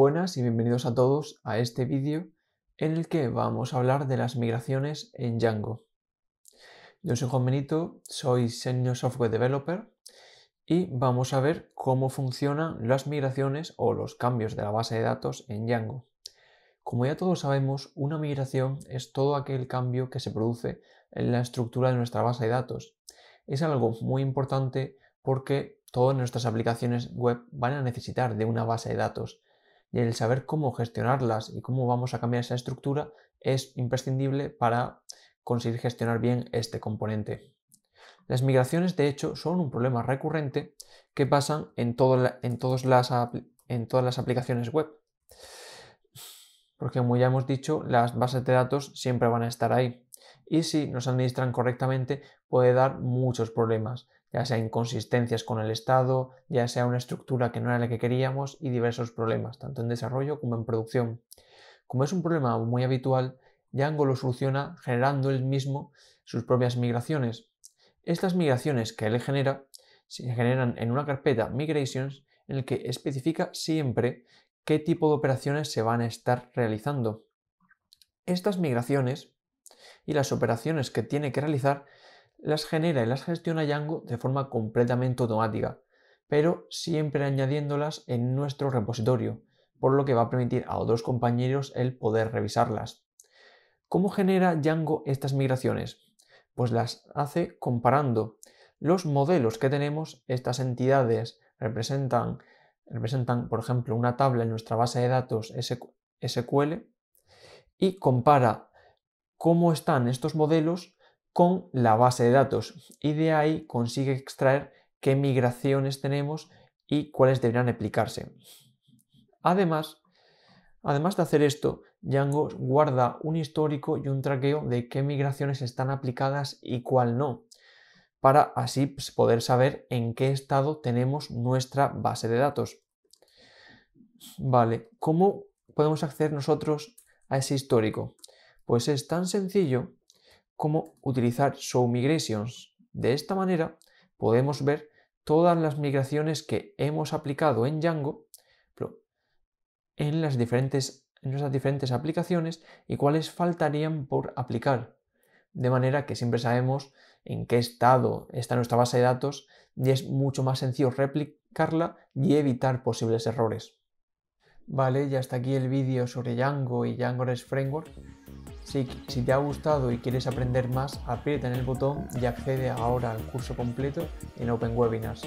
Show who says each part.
Speaker 1: Buenas y bienvenidos a todos a este vídeo en el que vamos a hablar de las migraciones en Django. Yo soy Juan Benito, soy Senior Software Developer y vamos a ver cómo funcionan las migraciones o los cambios de la base de datos en Django. Como ya todos sabemos, una migración es todo aquel cambio que se produce en la estructura de nuestra base de datos. Es algo muy importante porque todas nuestras aplicaciones web van a necesitar de una base de datos y el saber cómo gestionarlas y cómo vamos a cambiar esa estructura es imprescindible para conseguir gestionar bien este componente. Las migraciones, de hecho, son un problema recurrente que pasan en, en todas las aplicaciones web. Porque como ya hemos dicho, las bases de datos siempre van a estar ahí y si no se administran correctamente puede dar muchos problemas, ya sea inconsistencias con el estado, ya sea una estructura que no era la que queríamos y diversos problemas, tanto en desarrollo como en producción. Como es un problema muy habitual, Django lo soluciona generando él mismo sus propias migraciones. Estas migraciones que él genera se generan en una carpeta migrations en el que especifica siempre qué tipo de operaciones se van a estar realizando. Estas migraciones y las operaciones que tiene que realizar las genera y las gestiona Django de forma completamente automática, pero siempre añadiéndolas en nuestro repositorio, por lo que va a permitir a otros compañeros el poder revisarlas. ¿Cómo genera Django estas migraciones? Pues las hace comparando los modelos que tenemos, estas entidades representan, representan por ejemplo, una tabla en nuestra base de datos SQL y compara cómo están estos modelos con la base de datos y de ahí consigue extraer qué migraciones tenemos y cuáles deberían aplicarse. Además, además de hacer esto, Django guarda un histórico y un traqueo de qué migraciones están aplicadas y cuál no, para así pues, poder saber en qué estado tenemos nuestra base de datos. Vale, ¿cómo podemos acceder nosotros a ese histórico? Pues es tan sencillo como utilizar show migrations. De esta manera podemos ver todas las migraciones que hemos aplicado en Django en las diferentes, en nuestras diferentes aplicaciones y cuáles faltarían por aplicar. De manera que siempre sabemos en qué estado está nuestra base de datos y es mucho más sencillo replicarla y evitar posibles errores. Vale, ya hasta aquí el vídeo sobre Django y Django REST Framework. Si, te ha gustado y quieres aprender más, aprieta en el botón y accede ahora al curso completo en Open Webinars.